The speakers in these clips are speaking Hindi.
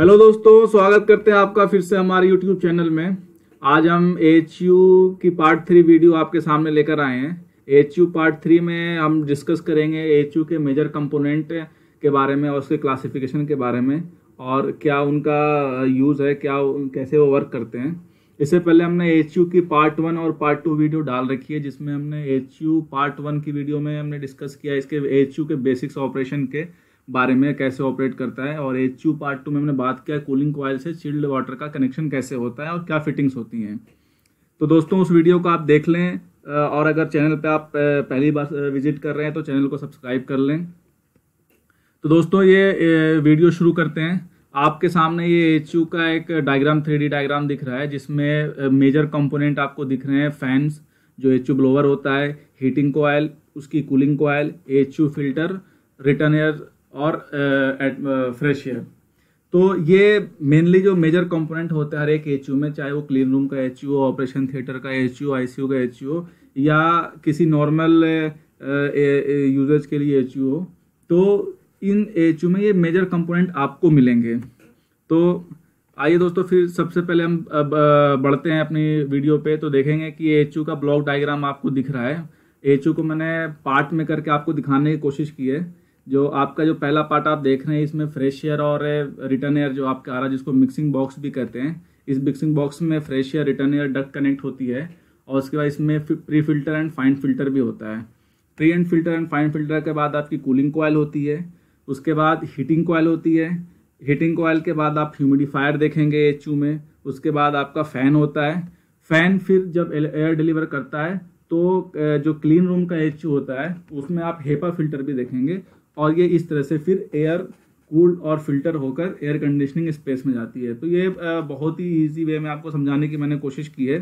हेलो दोस्तों स्वागत करते हैं आपका फिर से हमारे यूट्यूब चैनल में आज हम एच की पार्ट थ्री वीडियो आपके सामने लेकर आए हैं एच पार्ट थ्री में हम डिस्कस करेंगे एच के मेजर कंपोनेंट के बारे में और उसके क्लासिफिकेशन के बारे में और क्या उनका यूज़ है क्या कैसे वो वर्क करते हैं इससे पहले हमने एच की पार्ट वन और पार्ट टू वीडियो डाल रखी है जिसमें हमने एच पार्ट वन की वीडियो में हमने डिस्कस किया इसके एच के बेसिक्स ऑपरेशन के बारे में कैसे ऑपरेट करता है और एच यू पार्ट टू में हमने बात किया कूलिंग कोयल से चिल्ड वाटर का कनेक्शन कैसे होता है और क्या फिटिंग्स होती हैं तो दोस्तों उस वीडियो को आप देख लें और अगर चैनल पे आप पहली बार विजिट कर रहे हैं तो चैनल को सब्सक्राइब कर लें तो दोस्तों ये वीडियो शुरू करते हैं आपके सामने ये एच का एक डायग्राम थ्री डायग्राम दिख रहा है जिसमें मेजर कंपोनेंट आपको दिख रहे हैं फैंस जो एच ब्लोवर होता है हीटिंग कोयल उसकी cooling coil H filter return air और फ्रेश एयर तो ये मेनली जो मेजर कंपोनेंट होते हैं हर एक एच में चाहे वो क्लीन रूम का एच ऑपरेशन थिएटर का एच यू का एच या किसी नॉर्मल यूजर्स के लिए एच हो तो इन एच में ये मेजर कंपोनेंट आपको मिलेंगे तो आइए दोस्तों फिर सबसे पहले हम अब बढ़ते हैं अपनी वीडियो पे तो देखेंगे कि एच का ब्लॉक डायग्राम आपको दिख रहा है एच को मैंने पार्ट में करके आपको दिखाने की कोशिश की है जो आपका जो पहला पार्ट आप देख रहे हैं इसमें फ्रेश एयर और रिटर्न एयर जो आपका आ रहा है जिसको मिक्सिंग बॉक्स भी कहते हैं इस मिक्सिंग बॉक्स में fresh air return air duct connect होती है और उसके बाद इसमें pre filter and fine filter भी होता है pre and filter and fine filter के बाद आपकी कूलिंग कोयल होती है उसके बाद हीटिंग कोयल होती है हीटिंग कोयल के बाद आप ह्यूमिडिफायर देखेंगे एच में उसके बाद आपका फ़ैन होता है फ़ैन फिर जब एयर डिलीवर करता है तो जो क्लीन रूम का एच होता है उसमें आप हेपा फिल्टर भी देखेंगे और ये इस तरह से फिर एयर कूल्ड और फिल्टर होकर एयर कंडीशनिंग स्पेस में जाती है तो ये बहुत ही ईजी वे में आपको समझाने की मैंने कोशिश की है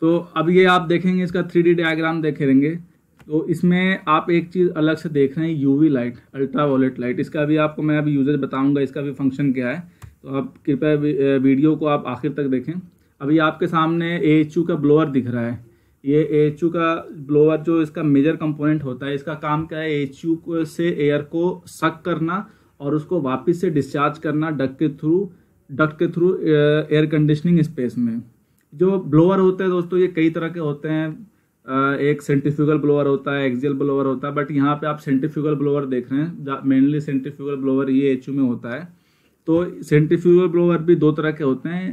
तो अब ये आप देखेंगे इसका थ्री डी डायाग्राम देखेंगे तो इसमें आप एक चीज़ अलग से देख रहे हैं UV light ultra violet light इसका भी आपको मैं अभी यूजर बताऊंगा इसका भी फंक्शन क्या है तो आप कृपया वीडियो को आप आखिर तक देखें अभी आपके सामने ए का ब्लोअर दिख रहा है ये एच का ब्लोअर जो इसका मेजर कंपोनेंट होता है इसका काम क्या है एच से एयर को सक करना और उसको वापस से डिस्चार्ज करना डक के थ्रू डक के थ्रू एयर कंडीशनिंग स्पेस में जो ब्लोअर होते हैं दोस्तों ये कई तरह के होते हैं uh, एक सेंटिफ्यूगल ब्लोअर होता है एक्जियल ब्लोअर होता है बट यहाँ पे आप सेंटिफ्यूगल ब्लोअर देख रहे हैं मेनली सेंटिफ्यूगल ब्लोअर ये एच में होता है तो सेंटिफ्यूगल ब्लोअर भी दो तरह के होते हैं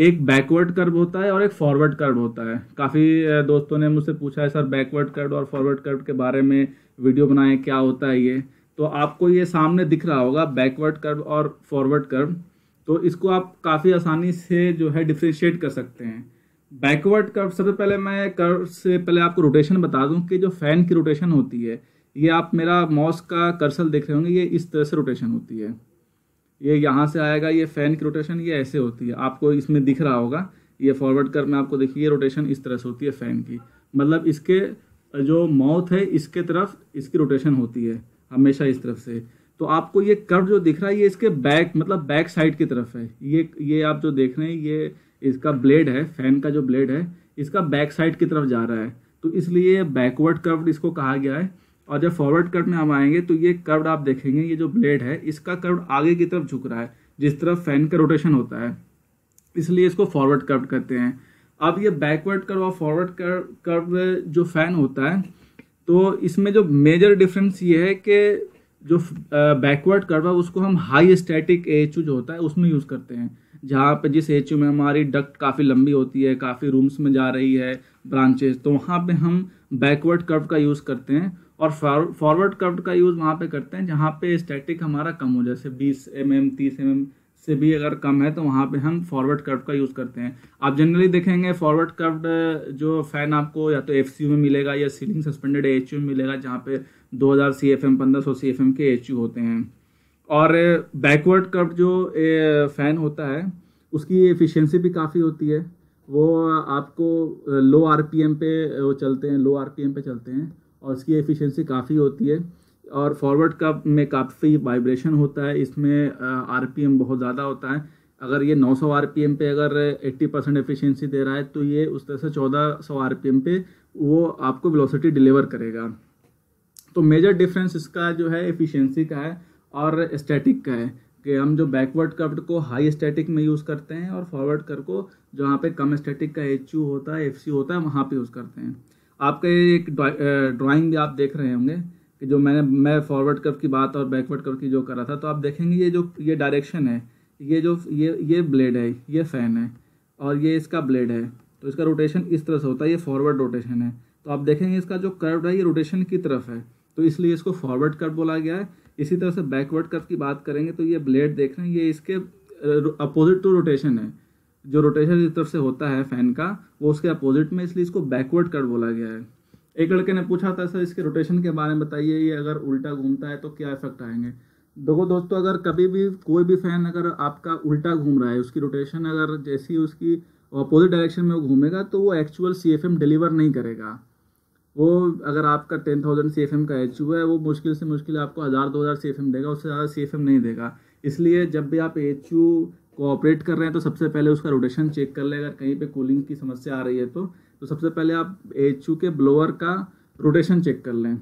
एक बैकवर्ड कर्व होता है और एक फॉरवर्ड कर्व होता है काफ़ी दोस्तों ने मुझसे पूछा है सर बैकवर्ड कर्व और फॉरवर्ड कर्व के बारे में वीडियो बनाएं क्या होता है ये तो आपको ये सामने दिख रहा होगा बैकवर्ड कर्व और फॉरवर्ड कर्व तो इसको आप काफ़ी आसानी से जो है डिफ्रेंशिएट कर सकते हैं बैकवर्ड कर्व सबसे पहले मैं कर्व से पहले आपको रोटेशन बता दूं कि जो फ़ैन की रोटेशन होती है ये आप मेरा मॉस का कर्सल देख रहे होंगे ये इस तरह से रोटेशन होती है ये यहाँ से आएगा ये फैन की रोटेशन ये ऐसे होती है आपको इसमें दिख रहा होगा ये फॉरवर्ड कर में आपको देखिए रोटेशन इस तरह से होती है फैन की मतलब इसके जो माउथ है इसके तरफ इसकी रोटेशन होती है हमेशा इस तरफ से तो आपको ये कर्व जो दिख रहा है ये इसके बैक मतलब बैक साइड की तरफ है ये ये आप जो देख रहे हैं ये इसका ब्लेड है फैन का जो ब्लेड है इसका बैक साइड की तरफ जा रहा है तो इसलिए बैकवर्ड कर्व इसको कहा गया है और जब फॉरवर्ड कर्व में हम आएंगे तो ये कर्व आप देखेंगे ये जो ब्लेड है इसका कर्व आगे की तरफ झुक रहा है जिस तरफ फैन का रोटेशन होता है इसलिए इसको फॉरवर्ड कर्व कहते हैं अब ये बैकवर्ड कर्व और फॉरवर्ड कर्व जो फैन होता है तो इसमें जो मेजर डिफरेंस ये है कि जो बैकवर्ड कर्व है उसको हम हाई स्टैटिक एच जो होता है उसमें यूज़ करते हैं जहाँ पे जिस एच में हमारी डक्ट काफ़ी लंबी होती है काफ़ी रूम्स में जा रही है ब्रांचेज तो वहाँ पे हम बैकवर्ड कर्व का यूज़ करते हैं और फॉरवर्ड कर्व का यूज़ वहाँ पे करते हैं जहाँ पे स्टैटिक हमारा कम हो जैसे 20 एम एम तीस एम mm एम से भी अगर कम है तो वहाँ पे हम फॉरवर्ड कर्व का यूज़ करते हैं आप जनरली देखेंगे फॉरवर्ड कर्व जो फैन आपको या तो एफ में मिलेगा या सीलिंग सस्पेंडेड एच में मिलेगा जहाँ पे 2000 हज़ार सी एफ एम पंद्रह सौ सी एफ एम के एच होते हैं और बैकवर्ड कर्व जो फ़ैन होता है उसकी एफिशिएंसी भी काफ़ी होती है वो आपको लो आरपीएम पे वो चलते हैं लो आरपीएम पे चलते हैं और इसकी एफिशिएंसी काफ़ी होती है और फॉरवर्ड कप में काफ़ी वाइब्रेशन होता है इसमें आरपीएम बहुत ज़्यादा होता है अगर ये 900 सौ पे अगर 80 परसेंट एफिशियंसी दे रहा है तो ये उस तरह से 1400 सौ पे वो आपको वेलोसिटी डिलीवर करेगा तो मेजर डिफरेंस इसका जो है एफिशिएंसी का है और स्टैटिक का है कि हम जो बैकवर्ड कर्व को हाई स्टैटिक में यूज़ करते हैं और फॉरवर्ड कर्व को जहाँ पे कम स्टैटिक का एच होता है एफ होता है वहाँ पर यूज़ करते हैं आपके एक ड्राइंग भी आप देख रहे होंगे कि जो मैंने मैं फॉरवर्ड कर्व की बात और बैकवर्ड कर्व की जो कर रहा था तो आप देखेंगे ये जो ये डायरेक्शन है ये जो ये ये ब्लेड है ये फैन है और ये इसका ब्लेड है तो इसका रोटेशन इस तरह से होता है ये फॉरवर्ड रोटेशन है तो आप देखेंगे इसका जो कर्व है ये रोटेशन की तरफ है तो इसलिए इसको फॉरवर्ड कर्व बोला गया है इसी तरह से बैकवर्ड कर्व की बात करेंगे तो ये ब्लेड देख रहे हैं ये इसके अपोजिट टू रोटेशन है जो रोटेशन इस तरफ से होता है फैन का वो उसके अपोजिट में इसलिए इसको बैकवर्ड कर बोला गया है एक लड़के ने पूछा था सर इसके रोटेशन के बारे में बताइए ये अगर उल्टा घूमता है तो क्या इफेक्ट आएंगे देखो दोस्तों अगर कभी भी कोई भी फैन अगर आपका उल्टा घूम रहा है उसकी रोटेशन अगर जैसी उसकी अपोजिट डायरेक्शन में वो घूमेगा तो वो एक्चुअल सी डिलीवर नहीं करेगा वो अगर आपका टेन थाउजेंड सी का एच यू है वो मुश्किल से मुश्किल आपको हज़ार दो हज़ार सी देगा उससे ज़्यादा सी नहीं देगा इसलिए जब भी आप एच यू कोऑपरेट कर रहे हैं तो सबसे पहले उसका रोटेशन चेक कर लें अगर कहीं पे कूलिंग की समस्या आ रही है तो तो सबसे पहले आप एच के ब्लोअर का रोटेशन चेक कर लें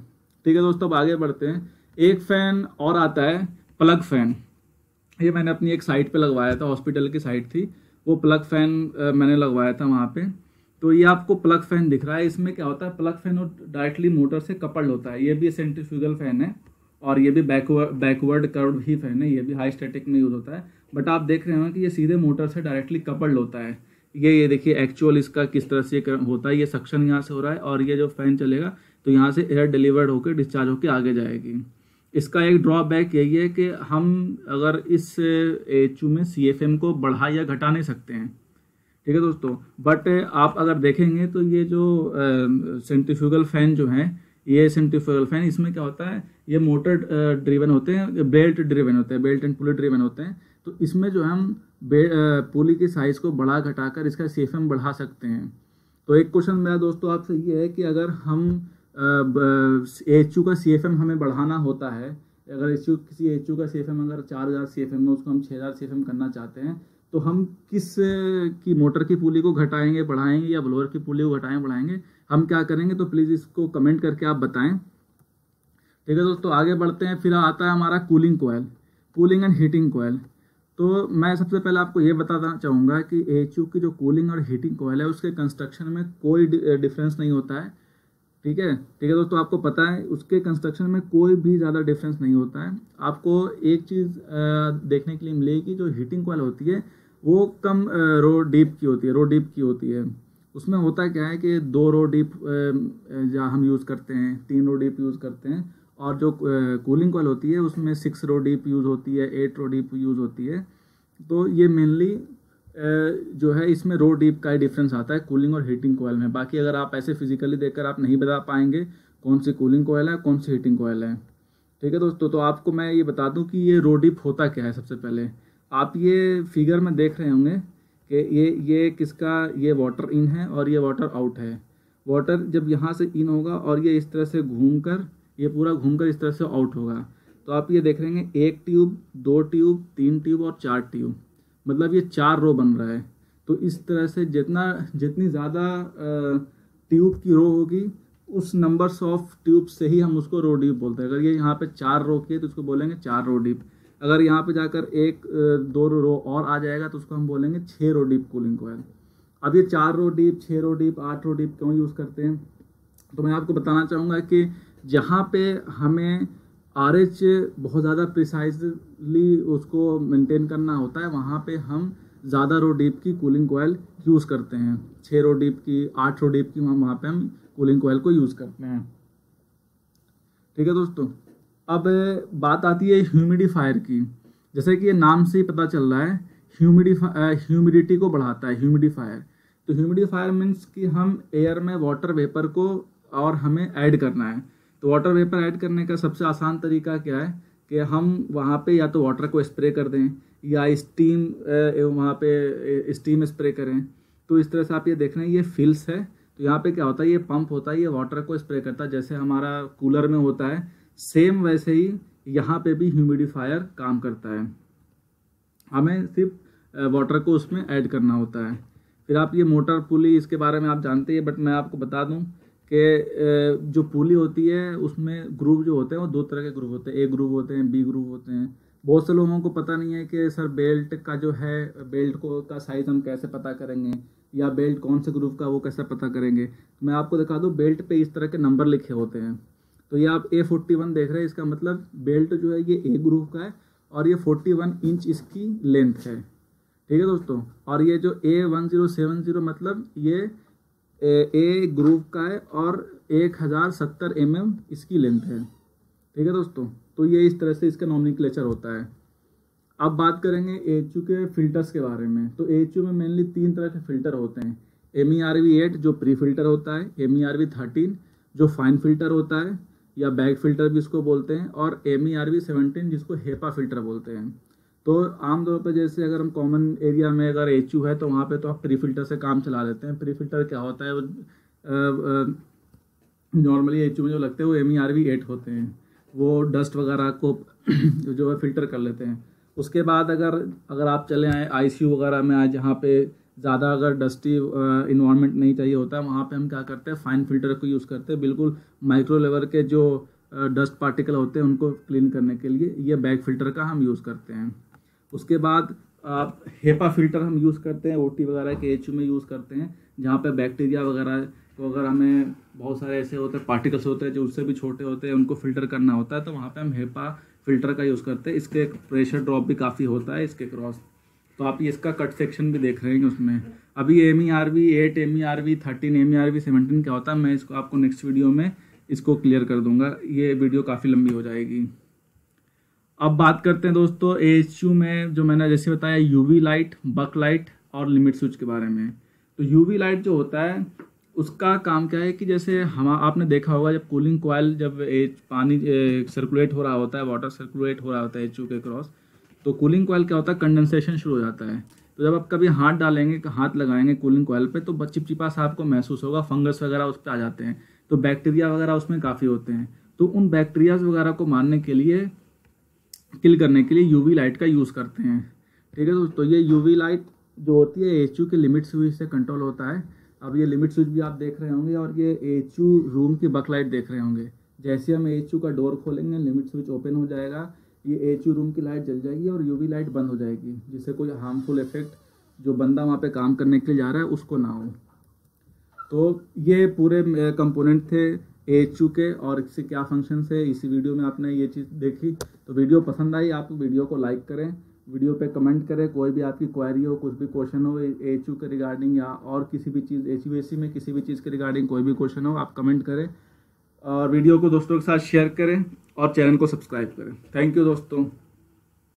ठीक है दोस्तों अब आगे बढ़ते हैं एक फ़ैन और आता है प्लग फ़ैन ये मैंने अपनी एक साइट पे लगवाया था हॉस्पिटल की साइट थी वो प्लग फ़ैन मैंने लगवाया था वहाँ पे तो ये आपको प्लग फ़ैन दिख रहा है इसमें क्या होता है प्लग फ़ैन डायरेक्टली मोटर से कपल्ड होता है ये भी सेंट्रीफ्यूगल फ़ैन है और ये भी बैकवर्ड बैकवर्ड कर्व ही है ना ये भी हाई स्टैटिक में यूज़ होता है बट आप देख रहे हो कि ये सीधे मोटर से डायरेक्टली कपल्ड होता है ये ये देखिए एक्चुअल इसका किस तरह से होता है ये सक्शन यहाँ से हो रहा है और ये जो फैन चलेगा तो यहाँ से एयर डिलीवर्ड होकर डिस्चार्ज होकर आगे जाएगी इसका एक ड्रॉबैक यही है कि हम अगर इस एच में सी को बढ़ा या घटा नहीं सकते हैं ठीक है दोस्तों बट आप अगर देखेंगे तो ये जो सेंट्रीफ्यूगल फैन जो हैं ये सेंट्रीफ्यूगल फैन इसमें क्या होता है ये मोटर ड्रिवन होते हैं बेल्ट ड्रिवन होते हैं बेल्ट एंड पुली ड्रिवन होते हैं तो इसमें जो है हम पुली की साइज़ को बढ़ा घटाकर इसका सी बढ़ा सकते हैं तो एक क्वेश्चन मेरा दोस्तों आपसे ये है कि अगर हम एच का सी हमें बढ़ाना होता है अगर एच किसी एच का सी अगर चार हज़ार सी में उसको हम छः हज़ार सी करना चाहते हैं तो हम किस की मोटर की पुली को घटाएंगे बढ़ाएंगे या ब्लोअर की पुली को घटाएं बढ़ाएंगे हम क्या करेंगे तो प्लीज़ इसको कमेंट करके आप बताएं ठीक है दोस्तों आगे बढ़ते हैं फिर आता है हमारा cooling coil cooling and heating coil तो मैं सबसे पहले आपको ये बताना चाहूँगा कि एच की जो कूलिंग और हीटिंग कोयल है उसके कंस्ट्रक्शन में कोई डिफरेंस नहीं होता है ठीक है ठीक है दोस्तों आपको पता है उसके कंस्ट्रक्शन में कोई भी ज़्यादा डिफरेंस नहीं होता है आपको एक चीज़ देखने के लिए मिलेगी जो हीटिंग कोयल होती है वो कम रो डीप की होती है रो डीप की होती है उसमें होता क्या है कि दो रो डीप या हम यूज़ करते हैं तीन रो डीप यूज़ करते हैं और जो कूलिंग कॉल होती है उसमें सिक्स रो डीप यूज़ होती है एट रो डीप यूज़ होती है तो ये मेनली जो है इसमें रो डीप का ही डिफरेंस आता है कूलिंग और हीटिंग कोयल में बाकी अगर आप ऐसे फिजिकली देखकर आप नहीं बता पाएंगे कौन सी कूलिंग कोयल है कौन सी हीटिंग कोयल है ठीक है दोस्तों तो आपको मैं ये बता दूं कि ये रो डीप होता क्या है सबसे पहले आप ये फिगर में देख रहे होंगे कि ये ये किसका ये वाटर इन है और ये वाटर आउट है वाटर जब यहाँ से इन होगा और ये इस तरह से घूम कर ये पूरा घूम कर इस तरह से आउट होगा तो आप ये देख रहे हैं एक ट्यूब दो ट्यूब तीन ट्यूब और चार ट्यूब मतलब ये चार रो बन रहा है तो इस तरह से जितना जितनी ज़्यादा ट्यूब की रो होगी उस नंबर्स ऑफ ट्यूब से ही हम उसको रो डीप बोलते हैं अगर ये यहाँ पे चार रो की है तो उसको बोलेंगे चार रो डीप अगर यहाँ पे जाकर एक दो रो और आ जाएगा तो उसको हम बोलेंगे छः रो डीप कूलिंग कोयल अब ये चार रो डीप छः रो डीप आठ रो डीप क्यों यूज़ करते हैं तो मैं आपको बताना चाहूँगा कि जहाँ पे हमें आर एच बहुत ज़्यादा प्रिसाइजली उसको मेंटेन करना होता है वहाँ पे हम ज़्यादा रो डीप की कूलिंग कोयल यूज़ करते हैं छः रो डीप की आठ रो डीप की वहाँ वहाँ पे हम कूलिंग कोयल को यूज़ करते हैं ठीक है दोस्तों अब बात आती है ह्यूमिडिफायर की जैसे कि ये नाम से ही पता चल रहा है ह्यूमिडिफा ह्यूमिडिटी को बढ़ाता है ह्यूमिडिफायर तो ह्यूमिडिफायर मीन्स कि हम एयर में वाटर वेपर को और हमें ऐड करना है तो वाटर वेपर ऐड करने का सबसे आसान तरीका क्या है कि हम वहाँ पे या तो वाटर को स्प्रे कर दें या स्टीम वहाँ पे स्टीम स्प्रे करें तो इस तरह से आप ये देख रहे हैं ये फिल्स है तो यहाँ पे क्या होता है ये पंप होता है ये वाटर को स्प्रे करता है जैसे हमारा कूलर में होता है सेम वैसे ही यहाँ पे भी ह्यूमिडिफायर काम करता है हमें सिर्फ वाटर को उसमें ऐड करना होता है फिर आप ये मोटर पुली इसके बारे में आप जानते हैं बट मैं आपको बता दूं कि जो पुली होती है उसमें ग्रुप जो होते हैं वो दो तरह के ग्रुप होते हैं ए ग्रुप होते हैं बी ग्रुप होते हैं बहुत से लोगों को पता नहीं है कि सर बेल्ट का जो है बेल्ट को का साइज़ हम कैसे पता करेंगे या बेल्ट कौन से ग्रुप का वो कैसे पता करेंगे मैं आपको दिखा दूँ बेल्ट पे इस तरह के नंबर लिखे होते हैं तो ये आप ए फोर्टी वन देख रहे हैं इसका मतलब बेल्ट जो है ये ए ग्रूव का है और ये फोर्टी वन इंच इसकी लेंथ है ठीक है दोस्तों और ये जो A one zero seven zero मतलब ये ए ग्रुप का है और एक हज़ार सत्तर एम एम इसकी लेंथ है ठीक है दोस्तों तो ये इस तरह से इसका नॉमिनिक्लेचर होता है अब बात करेंगे एच के फिल्टर्स के बारे में तो एच में मेनली तीन तरह के फिल्टर होते हैं M E R V eight जो प्री फिल्टर होता है M E R V thirteen जो फाइन फिल्टर होता है या बैग फिल्टर भी इसको बोलते हैं और M E R V seventeen जिसको हेपा फिल्टर बोलते हैं तो आमतौर पर जैसे अगर हम कॉमन एरिया में अगर एच है तो वहाँ पर तो आप प्री फिल्टर से काम चला लेते हैं प्री फिल्टर क्या होता है वो नॉर्मली एच में जो लगते हैं वो M E R V eight होते हैं वो डस्ट वगैरह को जो है फिल्टर कर लेते हैं उसके बाद अगर अगर आप चले आए आई सी यू वगैरह में आए जहाँ पे ज़्यादा अगर डस्टी इन्वायरमेंट नहीं चाहिए होता है वहाँ पर हम क्या करते हैं फाइन फिल्टर को यूज़ करते हैं बिल्कुल माइक्रो लेवल के जो डस्ट पार्टिकल होते हैं उनको क्लीन करने के लिए यह बैग फिल्टर का हम यूज़ करते हैं उसके बाद आप हेपा फिल्टर हम यूज़ करते हैं ओ वगैरह के एच में यूज़ करते हैं जहाँ पर बैक्टीरिया वगैरह तो अगर हमें बहुत सारे ऐसे होते हैं पार्टिकल्स होते हैं जो उससे भी छोटे होते हैं उनको फिल्टर करना होता है तो वहाँ पे हम हेपा फिल्टर का यूज़ करते हैं इसके प्रेशर ड्रॉप भी काफ़ी होता है इसके क्रॉस तो आप इसका कट सेक्शन भी देख रहे हैं उसमें अभी M E R V eight M E R V thirteen M E R V seventeen क्या होता है मैं इसको आपको नेक्स्ट वीडियो में इसको क्लियर कर दूंगा ये वीडियो काफ़ी लंबी हो जाएगी अब बात करते हैं दोस्तों ए में जो मैंने जैसे बताया वी लाइट बक लाइट और लिमिट स्विच के बारे में तो वी लाइट जो होता है उसका काम क्या है कि जैसे हम आपने देखा होगा जब कूलिंग कोयल जब एच पानी सर्कुलेट हो रहा होता है वाटर सर्कुलेट हो रहा होता है एच के क्रॉस तो कूलिंग कॉयल क्या होता है कंडेंसेशन शुरू हो जाता है तो जब आप कभी हाथ डालेंगे हाथ लगाएंगे कूलिंग कॉयल पे तो चिपचिपा सा आपको महसूस होगा फंगस वगैरह उस पर आ जाते हैं तो बैक्टीरिया वगैरह उसमें काफ़ी होते हैं तो उन बैक्टीरियाज वगैरह को मारने के लिए किल करने के लिए यूवी लाइट का यूज़ करते हैं ठीक है तो, ये यूवी लाइट जो होती है एच के लिमिट स्विच से कंट्रोल होता है अब ये लिमिट स्विच भी आप देख रहे होंगे और ये एच रूम की बक लाइट देख रहे होंगे जैसे हम एच का डोर खोलेंगे लिमिट स्विच ओपन हो जाएगा ये एच रूम की लाइट जल जाएगी और यूवी लाइट बंद हो जाएगी जिससे कोई हार्मफुल इफेक्ट जो बंदा वहाँ पे काम करने के लिए जा रहा है उसको ना हो तो ये पूरे कंपोनेंट थे एच के और इससे क्या फंक्शन है इसी वीडियो में आपने ये चीज़ देखी तो वीडियो पसंद आई आप वीडियो को लाइक करें वीडियो पे कमेंट करें कोई भी आपकी क्वारी हो कुछ भी क्वेश्चन हो एच के रिगार्डिंग या और किसी भी चीज़ एच में किसी भी चीज़ के रिगार्डिंग कोई भी क्वेश्चन हो आप कमेंट करें और वीडियो को दोस्तों के साथ शेयर करें और चैनल को सब्सक्राइब करें थैंक यू दोस्तों